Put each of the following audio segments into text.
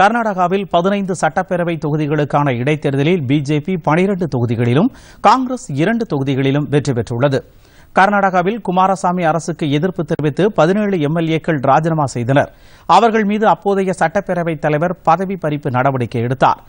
கர்நாடகாவில் பதினைந்து சட்டப்பேரவை தொகுதிகளுக்கான இடைத்தேர்தலில் பிஜேபி பனிரண்டு தொகுதிகளிலும் காங்கிரஸ் இரண்டு தொகுதிகளிலும் வெற்றி பெற்றுள்ளது கர்நாடகாவில் குமாரசாமி அரசுக்கு எதிர்ப்பு தெரிவித்து பதினேழு எம்எல்ஏக்கள் ராஜினாமா செய்தனர் அவர்கள் மீது அப்போதைய சட்டப்பேரவைத் தலைவர் பதவி பறிப்பு நடவடிக்கை எடுத்தார்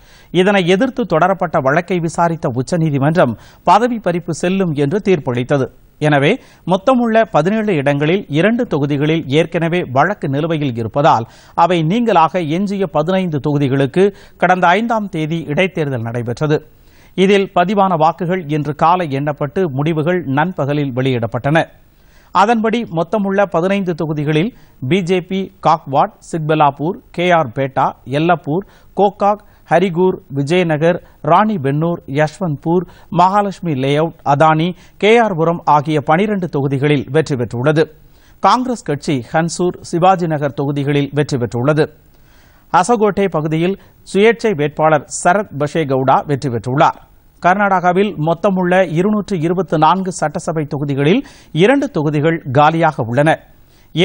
இதனை எதிர்த்து தொடரப்பட்ட வழக்கை விசாரித்த உச்சநீதிமன்றம் பதவி பறிப்பு செல்லும் என்று தீர்ப்பளித்தது எனவே மொத்தமுள்ள பதினேழு இடங்களில் இரண்டு தொகுதிகளில் ஏற்கனவே வழக்கு நிலுவையில் இருப்பதால் அவை நீங்களாக எஞ்சிய பதினைந்து தொகுதிகளுக்கு கடந்த ஐந்தாம் தேதி இடைத்தேர்தல் நடைபெற்றது இதில் பதிவான வாக்குகள் இன்று காலை எண்ணப்பட்டு முடிவுகள் நண்பகலில் வெளியிடப்பட்டன அதன்படி மொத்தமுள்ள பதினைந்து தொகுதிகளில் BJP Kagwad Chikballapur K R Pete Yellapur Gokak Hirekerur Vijayanagar Ranebennur Yeshwanthpur Mahalakshmi layout Athani KR Puram ஆகிய பனிரண்டு தொகுதிகளில் வெற்றி பெற்றுள்ளது காங்கிரஸ் கட்சி ஹன்சூர் சிவாஜி நகர் தொகுதிகளில் வெற்றி பெற்றுள்ளது அசகோட்டை பகுதியில் சுயேட்சை வேட்பாளர் சரத் பஷே கவுடா வெற்றி பெற்றுள்ளார் கர்நாடகாவில் மொத்தமுள்ள இருநூற்று இருபத்தி நான்கு சட்டசபை தொகுதிகளில் இரண்டு தொகுதிகள் காலியாக உள்ளன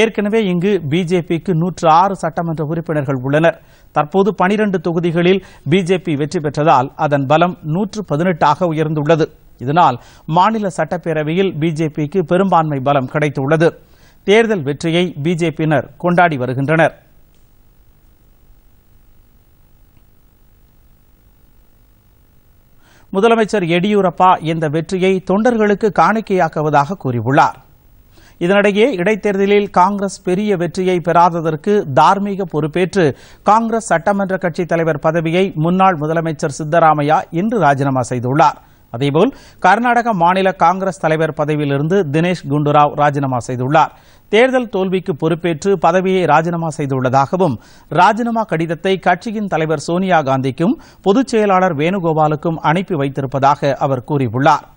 ஏற்கனவே இங்கு பிஜேபிக்கு நூற்று ஆறு சட்டமன்ற உறுப்பினர்கள் உள்ளனர் தற்போது பனிரண்டு தொகுதிகளில் பிஜேபி வெற்றி பெற்றதால் அதன் பலம் நூற்று பதினெட்டாக உயர்ந்துள்ளது இதனால் மாநில சட்டப்பேரவையில் பிஜேபிக்கு பெரும்பான்மை பலம் கிடைத்துள்ளது தேர்தல் வெற்றியை பிஜேபியினர் கொண்டாடி வருகின்றனர் முதலமைச்சர் எடியூரப்பா இந்த வெற்றியை தொண்டர்களுக்கு காணிக்கையாக்குவதாக கூறியுள்ளார் இதனிடையே இடைத்தேர்தலில் காங்கிரஸ் பெரிய வெற்றியை பெறாததற்கு தார்மீக பொறுப்பேற்று காங்கிரஸ் சட்டமன்ற கட்சித் தலைவர் பதவியை முன்னாள் முதலமைச்சர் சித்தராமையா இன்று ராஜினாமா செய்துள்ளாா் அதேபோல் கர்நாடக மாநில காங்கிரஸ் தலைவர் பதவியிலிருந்து தினேஷ் குண்டுராவ் ராஜினாமா செய்துள்ளார் தேர்தல் தோல்விக்கு பொறுப்பேற்று பதவியை ராஜினாமா செய்துள்ளதாகவும் ராஜினாமா கடிதத்தை கட்சியின் தலைவர் சோனியா காந்திக்கும் பொதுச் செயலாளர் வேணுகோபாலுக்கும் அனுப்பி வைத்திருப்பதாக அவர் கூறியுள்ளாா்